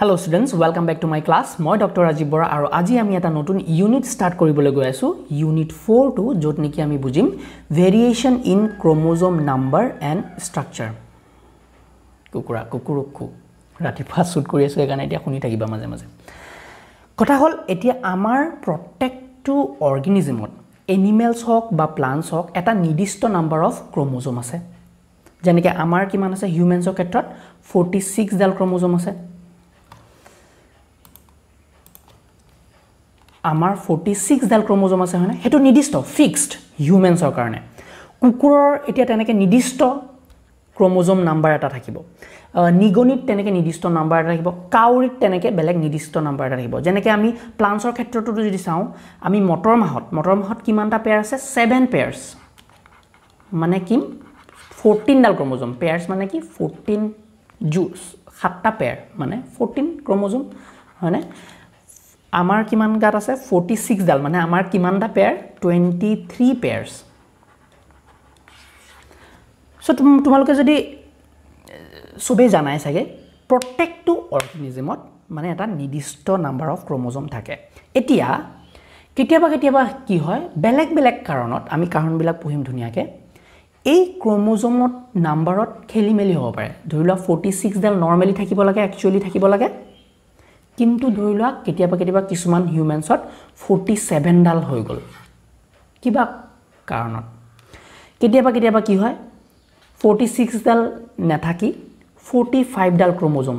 hello' students welcome back to my class মই doctor Rajiv Bora আৰু আজি আমি এটা নতুন ইউনিট ষ্টাৰ্ট কৰিবলৈ গৈ আছোঁ ইউনিট ফ'ৰটো য'ত নেকি আমি বুজিম variation in chromosome number and structure কুকুৰা কুকুৰক খু ৰাতিপুৱা শ্বুট কৰি আছোঁ সেইকাৰণে এতিয়া শুনি থাকিবা মাজে মাজে কথা হ'ল এতিয়া আমাৰ প্ৰত্যেকটো অৰ্গেনিজিমত এনিমেলছ হওক বা প্লাণ্টছ হওক এটা নিৰ্দিষ্ট নাম্বাৰ অফ ক্ৰম'জম আছে যেনেকৈ আমাৰ কিমান আছে হিউমেনছৰ ক্ষেত্ৰত ফৰ্টি ছিক্সডাল ক্ৰম'জম আছে আমাৰ ফৰ্টি ছিক্সডাল ক্ৰমজম আছে হয়নে সেইটো নিৰ্দিষ্ট ফিক্সড হিউমেনছৰ কাৰণে কুকুৰৰ এতিয়া তেনেকৈ নিৰ্দিষ্ট ক্ৰমজম নাম্বাৰ এটা থাকিব নিগনিত তেনেকৈ নিৰ্দিষ্ট নাম্বাৰ এটা থাকিব কাউৰীত তেনেকৈ বেলেগ নিৰ্দিষ্ট নাম্বাৰ এটা থাকিব যেনেকৈ আমি প্লাণ্টছৰ ক্ষেত্ৰতো যদি চাওঁ আমি মটৰ মাহত মটৰ মাহত কিমানটা পেয়াৰ আছে ছেভেন পেয়াৰ্ছ মানে কি ফৰ্টিনডাল ক্ৰমজম পেয়াৰছ মানে কি ফৰ্টিন জুচ সাতটা পেয়াৰ মানে ফৰ্টিন ক্ৰমজম হয়নে আমাৰ কিমান গাত আছে ফৰ্টি ছিক্সডাল মানে আমাৰ কিমানটা pair twenty three pairs so' তোমালোকে যদি চবেই জানাই চাগে প্ৰত্যেকটো অৰ্গেনিজিমত মানে এটা নিৰ্দিষ্ট নাম্বাৰ অফ ক্ৰমজম থাকে এতিয়া কেতিয়াবা কেতিয়াবা কি হয় বেলেগ বেলেগ কাৰণত আমি কাৰণবিলাক পুহিম ধুনীয়াকৈ এই ক্ৰমজমত নাম্বাৰত খেলি মেলি হ'ব পাৰে ধৰি লোৱা ফৰ্টি ছিক্সডাল নৰ্মেলি থাকিব লাগে একচুৱেলি থাকিব লাগে কিন্তু ধৰি লোৱা কেতিয়াবা কেতিয়াবা কিছুমান হিউমেনছত ফৰ্টি ছেভেনডাল হৈ গ'ল কিবা কাৰণত কেতিয়াবা কেতিয়াবা কি হয় ফৰ্টি ছিক্সডাল নাথাকি ফৰ্টি ফাইভডাল ক্ৰমজম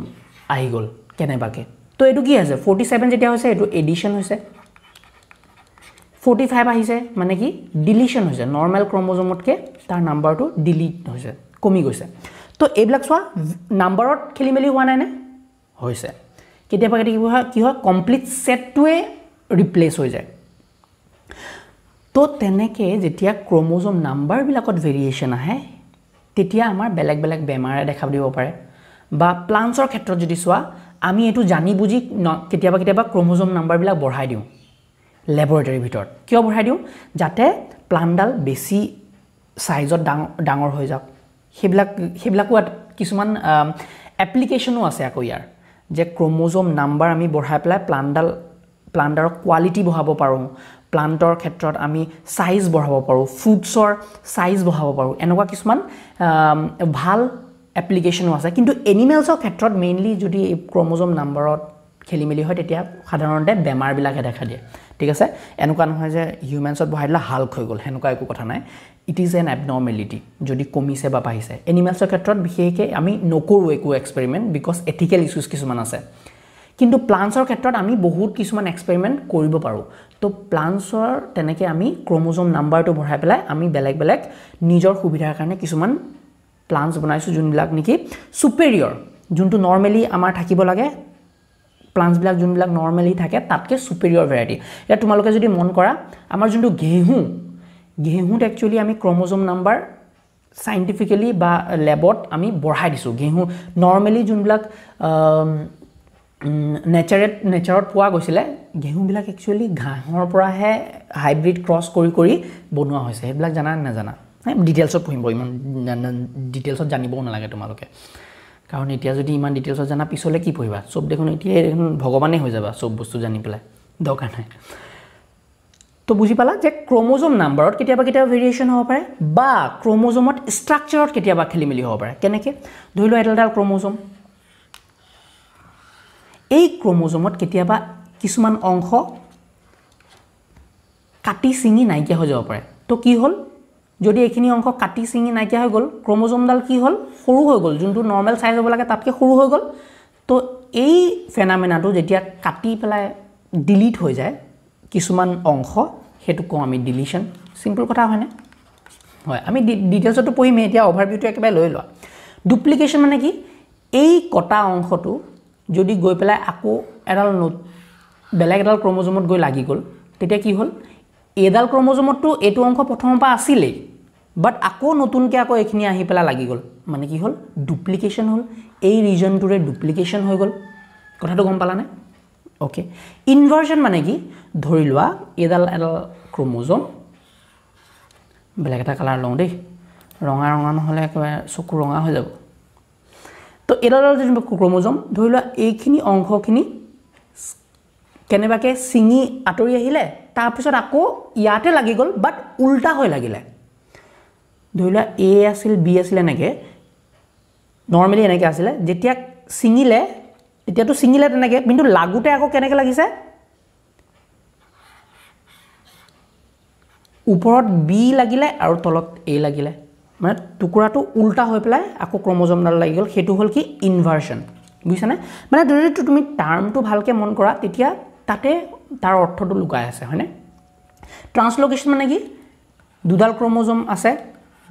আহি গ'ল কেনেবাকৈ তো এইটো কি হৈছে ফৰ্টি ছেভেন যেতিয়া হৈছে এইটো এডিশ্যন হৈছে ফৰ্টি ফাইভ আহিছে মানে কি ডিলিশ্যন হৈছে নৰ্মেল ক্ৰমজমতকৈ তাৰ নাম্বাৰটো ডিলিট হৈছে কমি গৈছে তো এইবিলাক চোৱা নাম্বাৰত খেলি মেলি হোৱা নাইনে হৈছে কেতিয়াবা কেতিয়াবা কি হয় কমপ্লিট ছেটটোৱে ৰিপ্লেচ হৈ যায় তো তেনেকৈ যেতিয়া ক্ৰম'জম নাম্বাৰবিলাকত ভেৰিয়েশ্যন আহে তেতিয়া আমাৰ বেলেগ বেলেগ বেমাৰে দেখা দিব পাৰে বা প্লাণ্টছৰ ক্ষেত্ৰত যদি চোৱা আমি এইটো জানি বুজি ন কেতিয়াবা কেতিয়াবা ক্ৰম'জম নাম্বাৰবিলাক বঢ়াই দিওঁ লেবৰেটৰীৰ ভিতৰত কিয় বঢ়াই দিওঁ যাতে প্লাণ্টডাল বেছি ছাইজত ডাঙৰ ডাঙৰ হৈ যাওক সেইবিলাক সেইবিলাকো কিছুমান এপ্লিকেশ্যনো আছে আকৌ ইয়াৰ যে ক্ৰম'জম নাম্বাৰ আমি বঢ়াই পেলাই প্লাণ্টডাল প্লাণ্টাৰৰ কোৱালিটি বঢ়াব পাৰোঁ প্লাণ্টৰ ক্ষেত্ৰত আমি চাইজ বঢ়াব পাৰোঁ ফুডছৰ ছাইজ বঢ়াব পাৰোঁ এনেকুৱা কিছুমান ভাল এপ্লিকেশ্যনো আছে কিন্তু এনিমেলছৰ ক্ষেত্ৰত মেইনলি যদি এই ক্ৰম'জম নাম্বাৰত খেলি মেলি হয় তেতিয়া সাধাৰণতে বেমাৰবিলাকহে দেখা দিয়ে ঠিক আছে এনেকুৱা নহয় যে হিউমেনছত বহাই দিলে হাল্ক হৈ গ'ল সেনেকুৱা একো কথা নাই ইট ইজ এন এবনৰ্মেলিটি যদি কমিছে বা বাঢ়িছে এনিমেলছৰ ক্ষেত্ৰত বিশেষকৈ আমি নকৰোঁ একো এক্সপেৰিমেণ্ট বিকজ এথিকেল ইছ্যুজ কিছুমান আছে কিন্তু প্লাণ্টছৰ ক্ষেত্ৰত আমি বহুত কিছুমান এক্সপেৰিমেণ্ট কৰিব পাৰোঁ তো প্লাণ্টছৰ তেনেকৈ আমি ক্ৰমোজম নাম্বাৰটো বঢ়াই পেলাই আমি বেলেগ বেলেগ নিজৰ সুবিধাৰ কাৰণে কিছুমান প্লাণ্টছ বনাইছোঁ যোনবিলাক নেকি চুপেৰিয়ৰ যোনটো নৰ্মেলি আমাৰ থাকিব লাগে প্লাণ্টছবিলাক যোনবিলাক নৰ্মেলি থাকে তাতকৈ চুপেৰিয়ৰ ভেৰাইটি ইয়াত তোমালোকে যদি মন কৰা আমাৰ যোনটো ঘেঁহু ঘেঁহুত একচুৱেলি আমি ক্ৰমজম নাম্বাৰ চাইণ্টিফিকেলি বা লেবত আমি বঢ়াই দিছোঁ ঘেঁহু নৰ্মেলি যোনবিলাক নেচাৰেট নেচাৰত পোৱা গৈছিলে ঘেঁহুবিলাক একচুৱেলি ঘাঁহৰ পৰাহে হাইব্ৰিড ক্ৰছ কৰি কৰি বনোৱা হৈছে সেইবিলাক জানা নাজানা ডিটেইলছত পঢ়িব ইমান ডিটেইলছত জানিবও নালাগে তোমালোকে কাৰণ এতিয়া যদি ইমান ডিটেইলছত জানা পিছলৈ কি পঢ়িবা চব দেখোন এতিয়াই দেখোন ভগৱানেই হৈ যাবা চব বস্তু জানি পেলাই দৰকাৰ নাই তো বুজি পালা যে ক্ৰম'জম নাম্বাৰত কেতিয়াবা কেতিয়াবা ভেৰিয়েশ্যন হ'ব পাৰে বা ক্ৰম'জমত ষ্ট্ৰাকচাৰত কেতিয়াবা খেলি মেলি হ'ব পাৰে কেনেকৈ ধৰি লোৱা এডাল এডাল ক্ৰম'জম এই ক্ৰম'জমত কেতিয়াবা কিছুমান অংশ কাটি ছিঙি নাইকিয়া হৈ যাব পাৰে তো কি হ'ল যদি এইখিনি অংশ কাটি ছিঙি নাইকিয়া হৈ গ'ল ক্ৰমজমডাল কি হ'ল সৰু হৈ গ'ল যোনটো নৰ্মেল চাইজ হ'ব লাগে তাতকৈ সৰু হৈ গ'ল তো এই ফেনামেনাটো যেতিয়া কাটি পেলাই ডিলিট হৈ যায় কিছুমান অংশ সেইটো কওঁ আমি ডিলিশ্যন চিম্পুল কথা হয়নে হয় আমি ডি ডিটেইলছতো পঢ়িমেই এতিয়া অভাৰভিউটো একেবাৰে লৈ লোৱা ডুপ্লিকেশ্যন মানে কি এই কটা অংশটো যদি গৈ পেলাই আকৌ এডাল নোট বেলেগ এডাল ক্ৰমজমত গৈ লাগি গ'ল তেতিয়া কি হ'ল এইডাল ক্ৰমজমতটো এইটো অংশ প্ৰথমৰ পৰা আছিলেই বাট আকৌ নতুনকৈ আকৌ এইখিনি আহি পেলাই লাগি গ'ল মানে কি হ'ল ডুপ্লিকেশ্যন হ'ল এই ৰিজনটোৰে ডুপ্লিকেশ্যন হৈ গ'ল কথাটো গম পালানে অ'কে ইনভাৰ্জন মানে কি ধৰি লোৱা এইডাল এডাল ক্ৰমজম বেলেগ এটা কালাৰ লওঁ দেই ৰঙা ৰঙা নহ'লে একেবাৰে চকু ৰঙা হৈ যাব তো এইডাল যোনটো ক্ৰমজম ধৰি লোৱা এইখিনি অংশখিনি কেনেবাকৈ ছিঙি আঁতৰি আহিলে তাৰপিছত আকৌ ইয়াতে লাগি গ'ল বাট ওল্টা হৈ লাগিলে ধৰি লোৱা এ আছিল বি আছিল এনেকৈ নৰ্মেলি এনেকৈ আছিলে যেতিয়া ছিঙিলে তেতিয়াতো ছিঙিলে তেনেকৈ কিন্তু লাগোতে আকৌ কেনেকৈ লাগিছে ওপৰত বি লাগিলে আৰু তলত এ লাগিলে মানে টুকুৰাটো ওল্টা হৈ পেলাই আকৌ ক্ৰমজমডাল লাগি গ'ল সেইটো হ'ল কি ইনভাৰ্চন বুজিছানে মানে যদি তুমি টাৰ্মটো ভালকৈ মন কৰা তেতিয়া তাতে তাৰ অৰ্থটো লুকাই আছে হয়নে ট্ৰান্সলকেশ্যন মানে কি দুডাল ক্ৰমজম আছে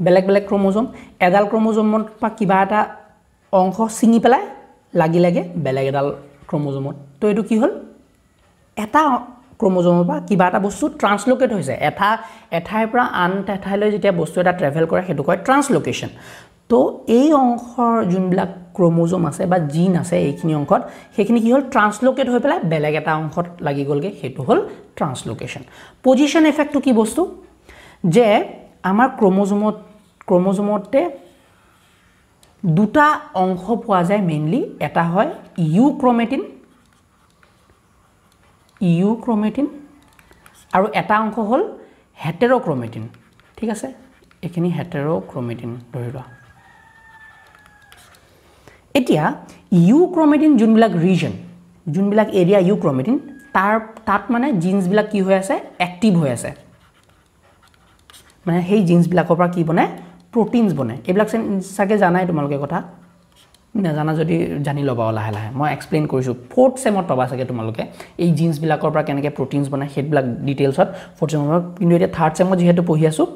বেলেগ বেলেগ ক্ৰম'জ'ম এডাল ক্ৰম'জ'মত বা কিবা এটা অংশ ছিঙি পেলাই লাগি লাগে বেলেগ এডাল ক্ৰম'জ'মত তো এইটো কি হ'ল এটা ক্ৰম'জ'মৰ পৰা কিবা এটা বস্তু ট্ৰান্সলোকেট হৈছে এটা এঠাইৰ পৰা আন এঠাইলৈ যেতিয়া বস্তু এটা ট্ৰেভেল কৰে সেইটো কয় ট্ৰান্সলোকেশ্যন তো এই অংশৰ যোনবিলাক ক্ৰমোজম আছে বা জিন আছে এইখিনি অংশত সেইখিনি কি হ'ল ট্ৰান্সলোকেট হৈ পেলাই বেলেগ এটা অংশত লাগি গ'লগৈ সেইটো হ'ল ট্ৰান্সলোকেশ্যন পজিশ্যন এফেক্টটো কি বস্তু যে আমাৰ ক্ৰমোজমত ক্ৰমজমতে দুটা অংশ পোৱা যায় মেইনলি এটা হয় ইউ ক্ৰমেটিন ইউ ক্ৰমেটিন আৰু এটা অংশ হ'ল হেটেৰ' ক্ৰমেটিন ঠিক আছে এইখিনি হেটেৰ' ক্ৰমেটিন ধৰি লোৱা এতিয়া ইউ ক্ৰমেটিন যোনবিলাক ৰিজন যোনবিলাক এৰিয়া ইউ ক্ৰমেটিন তাৰ তাত মানে জিন্সবিলাক কি হৈ আছে এক্টিভ হৈ আছে মানে সেই জিন্সবিলাকৰ পৰা কি বনায় প্ৰটিনছ বনায় এইবিলাক চেন চাগে জানাই তোমালোকে কথা নাজানা যদি জানি ল'বাও লাহে লাহে মই এক্সপ্লেইন কৰিছোঁ ফ'ৰ্থ চেমত পাবা চাগে তোমালোকে এই জিন্সবিলাকৰ পৰা কেনেকৈ প্ৰটিনছ বনায় সেইবিলাক ডিটেইলছত ফ'ৰ্থ চেমৰ পৰা কিন্তু এতিয়া থাৰ্ড চেমত যিহেতু পঢ়ি আছোঁ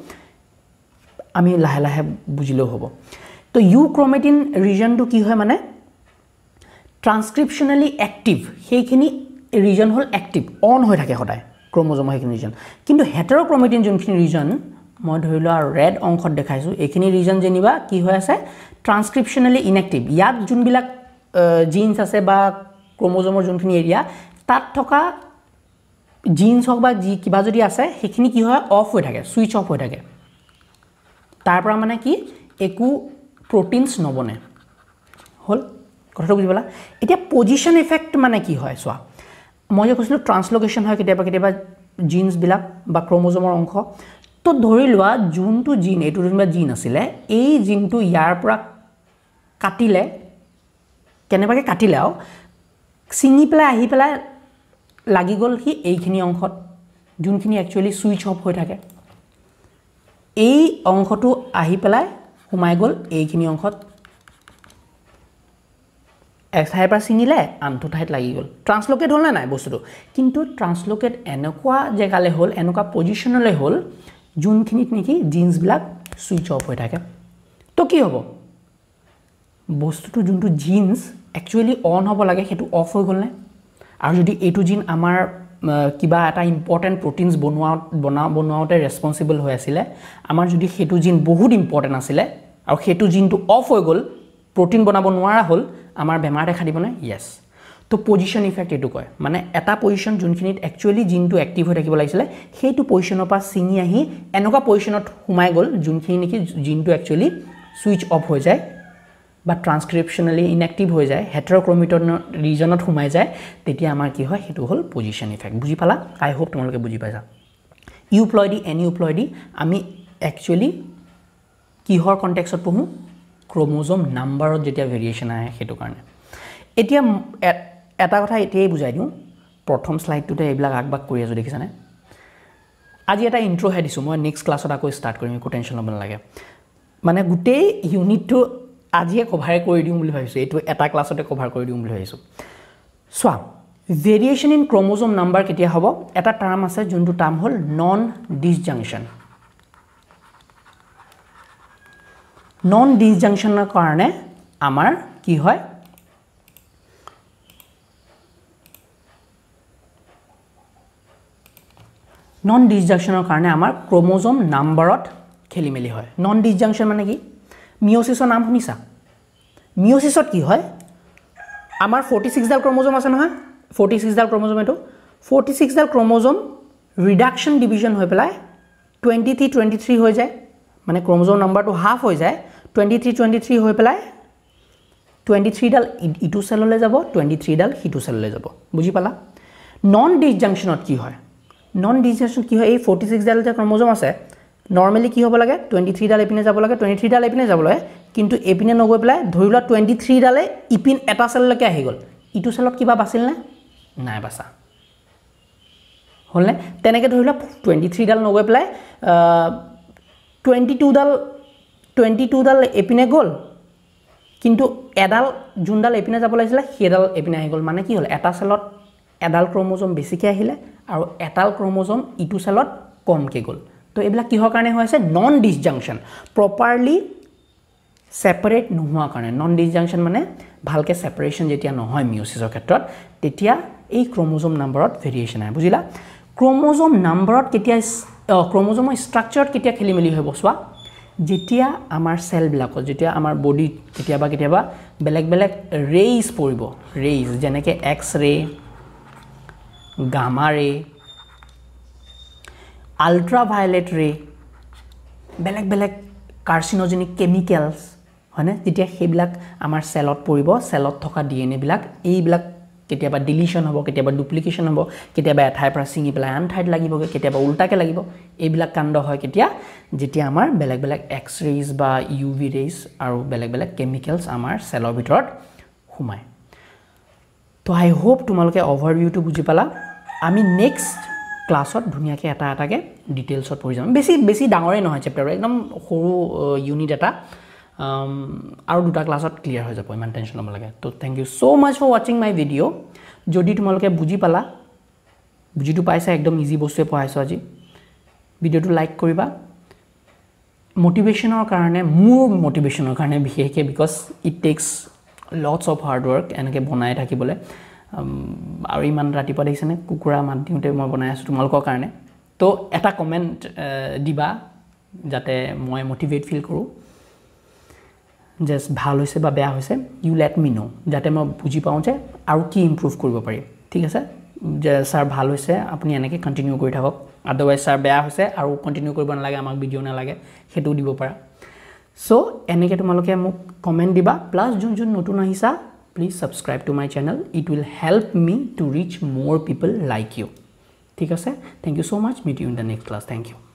আমি লাহে লাহে বুজিলেও হ'ব তো ইউ ক্ৰমেটিন ৰিজনটো কি হয় মানে ট্ৰান্সক্ৰিপশ্যনেলি এক্টিভ সেইখিনি ৰিজন হ'ল এক্টিভ অন হৈ থাকে সদায় ক্ৰমজমৰ সেইখিনি ৰিজন কিন্তু হেটাৰ ক্ৰমেটিন যোনখিনি ৰিজন মই ধৰি লোৱা ৰেড অংশত দেখাইছোঁ এইখিনি ৰিজন যেনিবা কি হৈ আছে ট্ৰান্সক্ৰিপশ্যনেলি ইনেক্টিভ ইয়াত যোনবিলাক জিন্স আছে বা ক্ৰমজমৰ যোনখিনি এৰিয়া তাত থকা জিন্স হওক বা যি কিবা যদি আছে সেইখিনি কি হয় অফ হৈ থাকে ছুইচ অফ হৈ থাকে তাৰ পৰা মানে কি একো প্ৰটিনছ নবনে হ'ল কথাটো বুজি পালা এতিয়া পজিশ্যন এফেক্ট মানে কি হয় চোৱা মই যে কৈছিলোঁ ট্ৰান্সলকেশ্যন হয় কেতিয়াবা কেতিয়াবা জিন্সবিলাক বা ক্ৰমজমৰ অংশ তো ধৰি লোৱা যোনটো জিন এইটো যোনবিলাক জিন আছিলে এই জিনটো ইয়াৰ পৰা কাটিলে কেনেবাকৈ কাটিলে আৰু ছিঙি পেলাই আহি পেলাই লাগি গ'ল সি এইখিনি অংশত যোনখিনি একচুৱেলি ছুইচ অফ হৈ থাকে এই অংশটো আহি পেলাই সোমাই গ'ল এইখিনি অংশত এঠাইৰ পৰা ছিঙিলে আনটো ঠাইত লাগি গ'ল ট্ৰান্সলোকেট হ'লনে নাই বস্তুটো কিন্তু ট্ৰান্সলোকেট এনেকুৱা জেগালৈ হ'ল এনেকুৱা পজিশ্যনলৈ হ'ল যোনখিনিত নেকি জিন্সবিলাক ছুইচ অফ হৈ থাকে তো কি হ'ব বস্তুটো যোনটো জিন্স একচুৱেলি অন হ'ব লাগে সেইটো অফ হৈ গ'লনে আৰু যদি এইটো জিন আমাৰ কিবা এটা ইম্পৰ্টেণ্ট প্ৰটিনছ বনোৱা বনা বনোৱাওঁতে ৰেচপনচিবল হৈ আছিলে আমাৰ যদি সেইটো জিন বহুত ইম্পৰ্টেণ্ট আছিলে আৰু সেইটো জিনটো অফ হৈ গ'ল প্ৰটিন বনাব নোৱাৰা হ'ল আমাৰ বেমাৰ দেখা দিবনে য়েছ তো পজিশ্যন ইফেক্ট এইটো কয় মানে এটা পজিশ্যন যোনখিনিত একচুৱেলি জিনটো এক্টিভ হৈ থাকিব লাগিছিলে সেইটো পজিশ্যনৰ পৰা চিঙি আহি এনেকুৱা পজিশ্যনত সোমাই গ'ল যোনখিনি নেকি জিনটো একচুৱেলি ছুইচ অফ হৈ যায় বা ট্ৰান্সক্ৰিপশ্যনেলি ইনএক্টিভ হৈ যায় হেটাৰক্ৰমিটনৰ ৰিজনত সোমাই যায় তেতিয়া আমাৰ কি হয় সেইটো হ'ল পজিশ্যন ইফেক্ট বুজি পালা আই হোপ তোমালোকে বুজি পাইছা ইউপ্লয়ডি এন ইউপ্লয়ডি আমি একচুৱেলি কিহৰ কণ্টেক্টত পঢ়োঁ ক্ৰম'জম নাম্বাৰত যেতিয়া ভেৰিয়েশ্যন আহে সেইটো কাৰণে এতিয়া এটা কথা এতিয়াই বুজাই দিওঁ প্ৰথম শ্লাইডটোতে এইবিলাক আগবাগ কৰি আছোঁ দেখিছানে আজি এটা ইণ্ট্ৰ'হে দিছোঁ মই নেক্সট ক্লাছত আকৌ ষ্টাৰ্ট কৰিম একো টেনশ্যন ল'ব নালাগে মানে গোটেই ইউনিটটো আজিয়ে কভাৰে কৰি দিওঁ বুলি ভাবিছোঁ এইটো এটা ক্লাছতে কভাৰ কৰি দিওঁ বুলি ভাবিছোঁ চোৱা ভেৰিয়েশ্যন ইন ক্ৰম'জম নাম্বাৰ কেতিয়া হ'ব এটা টাৰ্ম আছে যোনটো টাৰ্ম হ'ল নন ডিছজাংশ্যন নন ডিছজাংশ্যনৰ কাৰণে আমাৰ কি হয় নন ডিজাংশ্যনৰ কাৰণে আমাৰ ক্ৰম'জম নাম্বাৰত খেলি মেলি হয় নন ডিজাংশ্যন মানে কি মিঅ'চিছৰ নাম শুনিছা মিঅ'চিছত কি হয় আমাৰ ফৰ্টি ছিক্সডাল ক্ৰম'জম আছে নহয় ফৰ্টি ছিক্সডাল ক্ৰম'জম এইটো ফৰ্টি ছিক্সডাল ক্ৰম'জম ৰিডাকশ্যন ডিভিজন হৈ পেলাই টুৱেণ্টি থ্ৰী টুৱেণ্টি থ্ৰী হৈ যায় মানে ক্ৰম'জম নাম্বাৰটো হাফ হৈ যায় টুৱেণ্টি থ্ৰী টুৱেণ্টি থ্ৰী হৈ পেলাই টুৱেণ্টি থ্ৰীডাল ইটো চেললৈ যাব টুৱেণ্টি থ্ৰীডাল সিটো চেললৈ যাব বুজি পালা নন ডিছজাংশ্যনত কি হয় নন ডিজিনেশ্যন কি হয় এই ফৰ্টি ছিক্সডাল যে ক্ৰমজম আছে নৰ্মেলি কি হ'ব লাগে টুৱেণ্টি থ্ৰীডাল এপিনে যাব লাগে টুৱেণ্টি থ্ৰীডাল এপিনে যাব লাগে কিন্তু এপিনে নগৈ পেলাই ধৰি লোৱা টুৱেণ্টি থ্ৰীডালে ইপিন এটা চেললৈকে আহি গ'ল ইটো চেলত কিবা বাচিলনে নাই বাচা হ'লনে তেনেকৈ ধৰি লোৱা টুৱেণ্টি থ্ৰীডাল নগৈ পেলাই টুৱেণ্টি টুডাল টুৱেণ্টি টুডাল এপিনে গ'ল কিন্তু এডাল যোনডাল এপিনে যাব লাগিছিলে সেইডাল এপিনে আহি গ'ল মানে কি হ'ল এটা চেলত এডাল ক্ৰম'জম বেছিকৈ আহিলে আৰু এটাল ক্ৰম'জম ইটো চেলত কমকৈ গ'ল তো এইবিলাক কিহৰ কাৰণে হৈ আছে নন ডিছজাংচন প্ৰপাৰলি চেপাৰেট নোহোৱাৰ কাৰণে নন ডিছজাংচন মানে ভালকৈ ছেপাৰেশ্যন যেতিয়া নহয় মিউচিছৰ ক্ষেত্ৰত তেতিয়া এই ক্ৰম'জম নাম্বাৰত ভেৰিয়েশ্যন আহে বুজিলা ক্ৰম'জম নাম্বাৰত কেতিয়া ক্ৰম'জমৰ ষ্ট্ৰাকচাৰত কেতিয়া খেলি মেলি হ'ব চোৱা যেতিয়া আমাৰ চেলবিলাকত যেতিয়া আমাৰ বডিত কেতিয়াবা কেতিয়াবা বেলেগ বেলেগ ৰেইজ পৰিব ৰেইজ যেনেকৈ এক্স ৰে' গামা ৰে আল্ট্ৰাভায়লেট ৰে বেলেগ বেলেগ কাৰ্চিনজেনিক কেমিকেলছ হয়নে তেতিয়া সেইবিলাক আমাৰ চেলত পৰিব চেলত থকা ডি এন এবিলাক এইবিলাক কেতিয়াবা ডিলিশ্যন হ'ব কেতিয়াবা ডুপ্লিকেশ্যন হ'ব কেতিয়াবা এঠাইৰ পৰা ছিঙি পেলাই আন ঠাইত লাগিবগৈ কেতিয়াবা উল্টাকৈ লাগিব এইবিলাক কাণ্ড হয় কেতিয়া যেতিয়া আমাৰ বেলেগ বেলেগ এক্স ৰেইজ বা ইউ ভি ৰেইজ আৰু বেলেগ বেলেগ কেমিকেলছ আমাৰ চেলৰ ভিতৰত সোমায় তো আই হোপ তোমালোকে অভাৰভিউটো বুজি পালা আমি নেক্সট ক্লাছত ধুনীয়াকৈ এটা এটাকৈ ডিটেইলছত পঢ়ি যাম বেছি বেছি ডাঙৰে নহয় চেপ্টাৰটো একদম সৰু ইউনিট এটা আৰু দুটা ক্লাছত ক্লিয়াৰ হৈ যাব ইমান টেনশ্যন ল'ব লাগে ত' thank you so' much for ৱাচিং মাই ভিডিঅ' যদি তোমালোকে বুজি পালা বুজিটো পাইছা একদম ইজি বস্তুৱে পঢ়াইছোঁ আজি ভিডিঅ'টো লাইক কৰিবা মটিভেশ্যনৰ কাৰণে মোৰ মটিভেশ্যনৰ কাৰণে বিশেষকৈ because it takes lots of hard work এনেকৈ বনাই থাকিবলৈ আৰু ইমান ৰাতিপুৱা দেখিছেনে কুকুৰা মাত দিওঁতে মই বনাই আছোঁ তোমালোকৰ কাৰণে তো এটা কমেণ্ট দিবা যাতে মই মটিভেট ফিল কৰোঁ যে ভাল হৈছে বা বেয়া হৈছে ইউ লেট মি নো যাতে মই বুজি পাওঁ যে আৰু কি ইম্প্ৰুভ কৰিব পাৰি ঠিক আছে যে ছাৰ ভাল হৈছে আপুনি এনেকৈ কণ্টিনিউ কৰি থাকক আদাৰৱাইজ ছাৰ বেয়া হৈছে আৰু কণ্টিনিউ কৰিব নালাগে আমাক ভিডিঅ' নালাগে সেইটোও দিব পাৰা চ' এনেকৈ তোমালোকে মোক কমেণ্ট দিবা প্লাছ যোন যোন নতুন আহিছা please subscribe to my channel it will help me to reach more people like you thank you so much meet you in the next class thank you